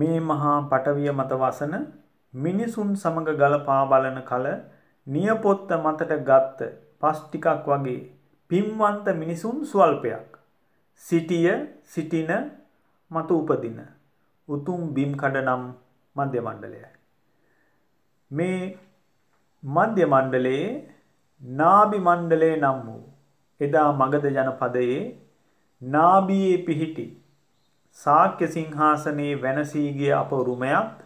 මේ මහා පටවිය මත වසන මිනිසුන් සමඟ ගලපා බලන කල නියපොත්ත මතට ගත්ත පස්්ටිකක් වගේ පිම්වන්ත මිනිසුන් ස්වල්පයක්. සිටිය සිටින මතු උපදින. උතුම් බිම් කඩ නම් මධ්‍ය මණ්ඩලයයි. මේ මධ්‍ය මණ්ඩලයේ නාබි මණ්ඩලේ නම් වූ එදා මගද ජනපදයේ නාබියේ පිහිටි ශාක්‍ය සිංහාසනයේ වෙනසීගේ අප උරුමයත්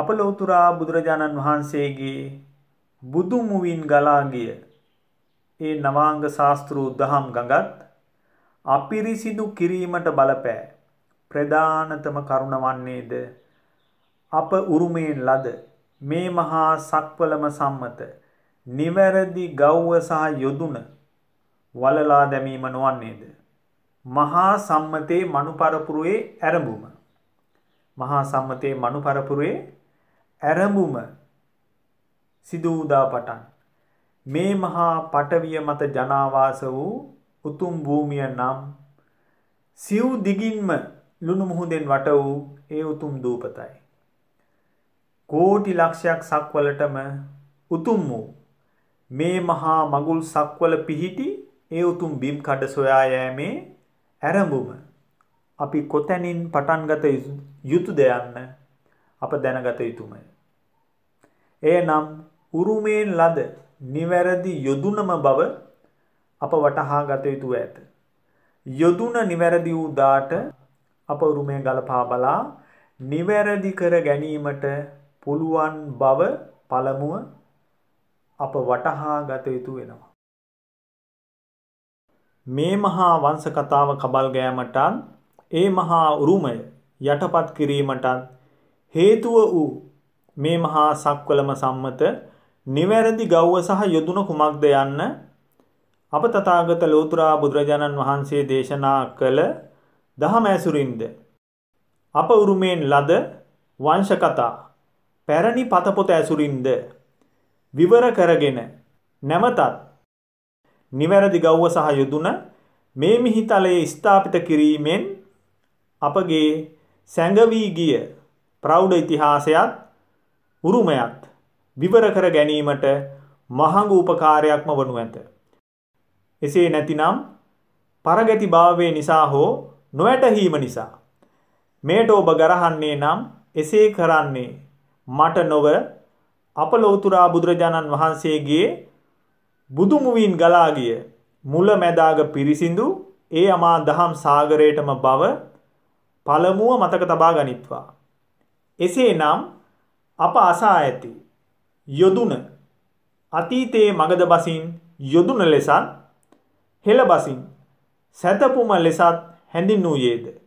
අපලෝතුරා බුදුරජාණන් වහන්සේගේ බුදු මුවින් ගලාගිය ඒ නවාංග ශාස්ත්‍රූ දහම් ගඟත් අපිරිසිදු කිරීමට බලපෑ ප්‍රධානතම කරුණ වන්නේද අප උරුමයෙන් ලද මේ මහා සක්වලම සම්මත නිවැරදි ගෞ්ව සහ යොදුන වලලා දැමීම නොවන්නේද මහා සම්මතයේ මනුපරපුරුවේ ඇරඹුම. මහා සම්මතයේ මනුපරපුරුවේ ඇරඹුම සිදු වූදා පටන් මේ මහා පටවිය මත ජනාවාස වූ උතුම් භූමිය නම් සිව් දිගින්ම ලුණු මුහුදෙන් වට වූ ඒ උතුම් දූපතයි. කෝටි ලක්ෂයක් සක්වලටම උතුම් වූ මේ මහා මගුල් සක්වල පිහිටි ඒ උතුම් බිම් කඩ සොයා යෑමේ හැරඹුම අපි කොතැනින් පටන්ගත යුතුද යන්න අප දැනගත යුතුමය. එය නම් උරුමයෙන් ලද නිවැරදි යොදුනම බව අප වටහා ගත යුතුව ඇත. යොදුන නිවැරදි වූදාට අප උරුමය ගලපා බලා නිවැරදි කර ගැනීමට පුළුවන් බව පළමුුව අප වටහා ගත යුතු වෙනවා. මේ මහා වංශ කතාව කබල් ගෑමටත් ඒ මහා උරුමය යටපත් කිරීමටත් හේතුව වූ මේ මහා සක්වලම සම්මත නිවැරදි ගෞව සහ යොදුන කුමක්ද යන්න අප තථාගත ලෝතුරා බුදුරජාණන් වහන්සේ දේශනා කළ දහම ඇසුරින්ද අප උරුමයෙන් ලද වංශ කතා පැරණි පතපොත ඇසුරින්ද විවර කරගෙන නැමතත් නිවැරදි ගව්ව සහ යොදුන මේ මිහිතලයේ ස්ථාපිත කිරීමෙන් අපගේ සැඟවී ගිය ප්‍රෞඩ ඉතිහාසයත් උරුමයත් විවර කර ගැනීමට මහඟු උපකාරයක්ම වනු ඇත. එසේ නැතිනම් පරගැති භාවය නිසා හෝ නොවැටහීම නිසා. මේට ඔබ ගරහන්නේ නම් එසේ කරන්නේ මට නොව අපලොවතුරා බුදුරජාණන් වහන්සේගේ බුදුමුවින් ගලාගිය මුල මැදාග පිරිසිදු ඒ අමා දහම් සාගරයටම බව පළමුුව මතක තබා ගනිත්වා. එසේ නම් අප අසා ඇති යොදුන අතීතයේ මගද බසින් යොදුන ලෙසත් හෙළ බසින් සැතපුම ලෙසත් හැඳින් වූයේද.